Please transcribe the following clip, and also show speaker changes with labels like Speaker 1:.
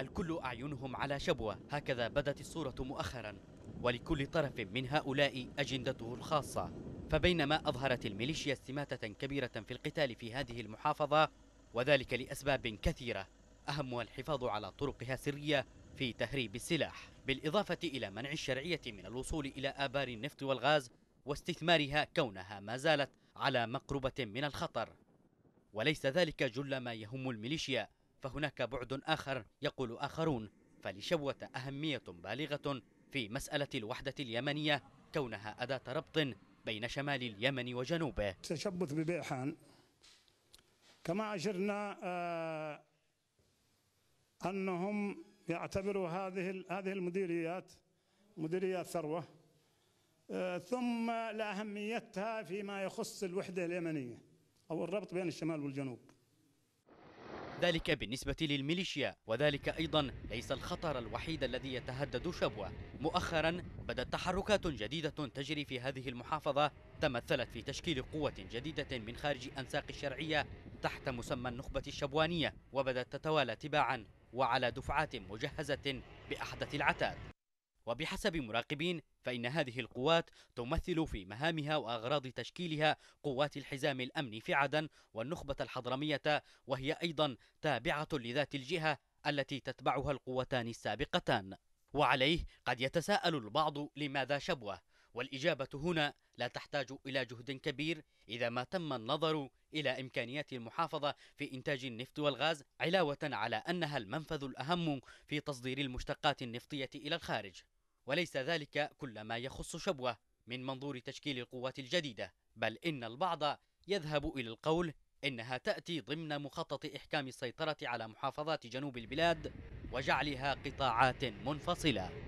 Speaker 1: الكل أعينهم على شبوة هكذا بدت الصورة مؤخرا ولكل طرف من هؤلاء أجندته الخاصة فبينما أظهرت الميليشيا استماتة كبيرة في القتال في هذه المحافظة وذلك لأسباب كثيرة أهمها الحفاظ على طرقها السرية في تهريب السلاح بالإضافة إلى منع الشرعية من الوصول إلى آبار النفط والغاز واستثمارها كونها ما زالت على مقربة من الخطر وليس ذلك جل ما يهم الميليشيا فهناك بعد آخر يقول آخرون فلشوة أهمية بالغة في مسألة الوحدة اليمنية كونها أداة ربط بين شمال اليمن وجنوبه
Speaker 2: تشبث ببيحان كما أشرنا آه، أنهم يعتبروا هذه هذه المديريات مديريات ثروة آه، ثم لأهميتها فيما يخص الوحدة اليمنية أو الربط بين الشمال والجنوب
Speaker 1: ذلك بالنسبة للميليشيا وذلك أيضا ليس الخطر الوحيد الذي يتهدد شبوة مؤخرا بدت تحركات جديدة تجري في هذه المحافظة تمثلت في تشكيل قوة جديدة من خارج أنساق الشرعية تحت مسمى النخبة الشبوانية وبدأت تتوالى تباعا وعلى دفعات مجهزة بأحدث العتاد وبحسب مراقبين فإن هذه القوات تمثل في مهامها وأغراض تشكيلها قوات الحزام الأمني في عدن والنخبة الحضرمية وهي أيضا تابعة لذات الجهة التي تتبعها القوتان السابقتان وعليه قد يتساءل البعض لماذا شبوه والإجابة هنا لا تحتاج إلى جهد كبير إذا ما تم النظر إلى إمكانيات المحافظة في إنتاج النفط والغاز علاوة على أنها المنفذ الأهم في تصدير المشتقات النفطية إلى الخارج وليس ذلك كل ما يخص شبوة من منظور تشكيل القوات الجديدة بل إن البعض يذهب إلى القول إنها تأتي ضمن مخطط إحكام السيطرة على محافظات جنوب البلاد وجعلها قطاعات منفصلة